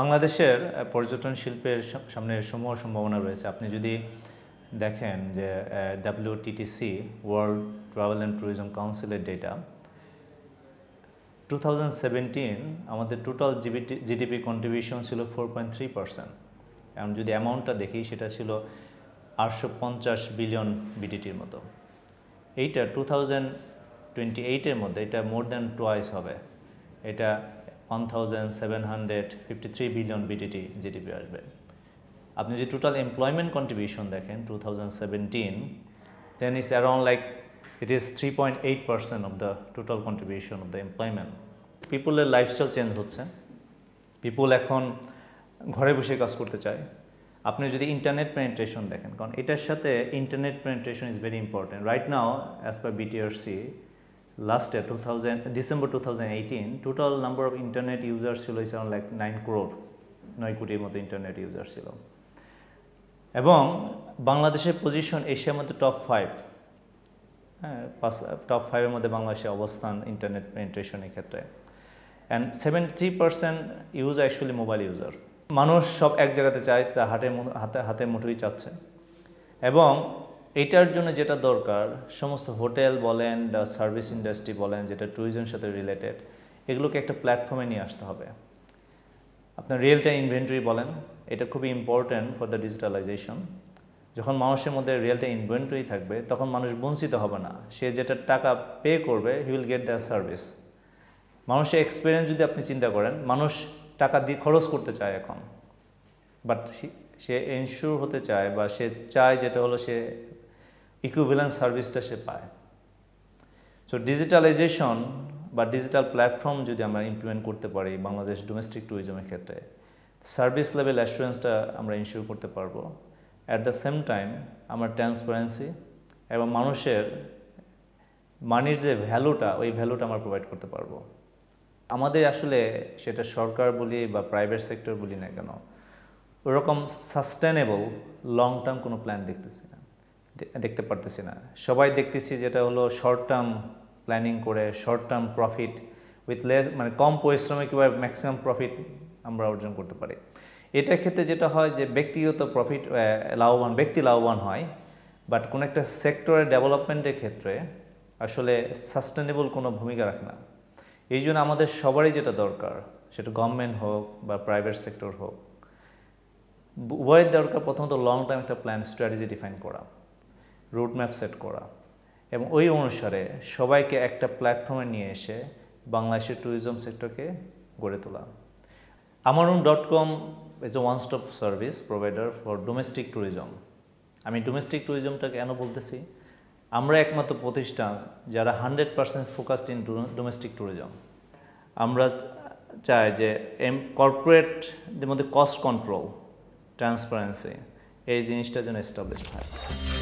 বাংলাদেশের পর্যটন শিল্পের সামনে সমূহ সম্ভাবনা রয়েছে আপনি যদি দেখেন যে WTTC world travel and tourism কাউন্সিলের ডেটা টু আমাদের টোটাল জিবিটি জিডিপি কন্ট্রিবিউশন ছিল ফোর পয়েন্ট থ্রি পার্সেন্ট এখন যদি অ্যামাউন্টটা দেখি সেটা ছিল আটশো পঞ্চাশ বিলিয়ন বিডিটির মতো এইটা টু থাউজেন্ড টোয়েন্টি এইটের মধ্যে এটা মোর দ্যান টোয়াইস হবে এটা one thousand seven hundred fifty three billion BTT GDP আসবে আপনি যদি টোটাল এমপ্লয়মেন্ট কন্ট্রিবিউশন দেখেন two thousand seventeen then is around like it is 3.8% of the total contribution of the employment. People এর lifestyle change হচ্ছে people এখন ঘরে বসে কাজ করতে চায় আপনি যদি ইন্টারনেট পেনেট্রেশন দেখেন কারণ এটার সাথে internet penetration is very important right now as per BTRC last year 2000 December 2018 total number of internet users ছিল is around like 9 crore 9 কোটির মতো ইন্টারনেট ইউজার ছিল এবং বাংলাদেশের পজিশন এশিয়ার মধ্যে টপ ফাইভ হ্যাঁ টপ ফাইভের মধ্যে বাংলাদেশের অবস্থান ইন্টারনেট পেনিট্রেশনের ক্ষেত্রে and seventy three percent use actually mobile user মানুষ সব এক জায়গাতে চায় তা হাতে হাতে হাতে মুঠোই চাচ্ছে এবং এটার জন্য যেটা দরকার সমস্ত হোটেল বলেন সার্ভিস ইন্ডাস্ট্রি বলেন যেটা ট্যুরিজমের সাথে রিলেটেড এগুলোকে একটা প্ল্যাটফর্মে নিয়ে আসতে হবে আপনার রিয়েল টাইম ইনভেন্টরি বলেন এটা খুবই ইম্পর্ট্যান্ট ফর দ্য ডিজিটালাইজেশন যখন মানুষের মধ্যে রিয়েল টাইম ইনভেন্টরি থাকবে তখন মানুষ বঞ্চিত হবে না সে যেটা টাকা পে করবে he will get the service মানুষের এক্সপিরিয়েন্স যদি আপনি চিন্তা করেন মানুষ টাকা দিয়ে খরচ করতে চায় এখন বাট সে এনশিওর হতে চায় বা সে চায় যেটা হলো সে ইকুইভ্যালেন্স সার্ভিসটা সে পায় সো ডিজিটালাইজেশন বা ডিজিটাল প্ল্যাটফর্ম যদি আমরা ইমপ্লিমেন্ট করতে পারি বাংলাদেশ ডোমেস্টিক ট্যুরিজমের ক্ষেত্রে সার্ভিস লেভেল অ্যাসুরেন্সটা আমরা ইনশিওর করতে পারবো অ্যাট দ্য সেম টাইম আমার ট্রান্সপারেন্সি এবং মানুষের মানির যে ভ্যালুটা ওই ভ্যালুটা আমরা প্রোভাইড করতে পারবো আমাদের আসলে সেটা সরকার বলি বা প্রাইভেট সেক্টর বলি না কেন ওরকম সাস্টেনেবল লং টার্ম কোনো প্ল্যান দেখতেছি না দেখতে পারতেছি না সবাই দেখতেছি যেটা হলো শর্ট টার্ম প্ল্যানিং করে short term profit with less মানে কম পরিশ্রমে কীভাবে ম্যাক্সিমাম প্রফিট আমরা অর্জন করতে পারি এটার ক্ষেত্রে যেটা হয় যে ব্যক্তিগত প্রফিট লাভবান ব্যক্তি লাভবান হয় বাট কোনো একটা সেক্টরের ডেভেলপমেন্টের ক্ষেত্রে আসলে সাস্টেনেবল কোনো ভূমিকা রাখে না এই জন্য আমাদের সবারই যেটা দরকার সেটা গভর্নমেন্ট হোক বা প্রাইভেট সেক্টর হোক উভয়ের দরকার প্রথমত লং টার্ম একটা প্ল্যান স্ট্র্যাটেজি ডিফাইন করা রোডম্যাপ সেট করা এবং ওই অনুসারে সবাইকে একটা প্ল্যাটফর্মে নিয়ে এসে বাংলাদেশের ট্যুরিজম সেক্টরকে গড়ে তোলা আমারুন dot com is a one stop service provider for domestic tourism আমি ডোমেস্টিক ট্যুরিজমটা কেন বলতেছি আমরা একমাত্র প্রতিষ্ঠান যারা hundred percent focused in domestic tourism আমরা চাই যে এম কর্পোরেটদের মধ্যে কস্ট কন্ট্রোল ট্রান্সপারেন্সি এই জিনিসটা যেন এস্টাবলিশ হয়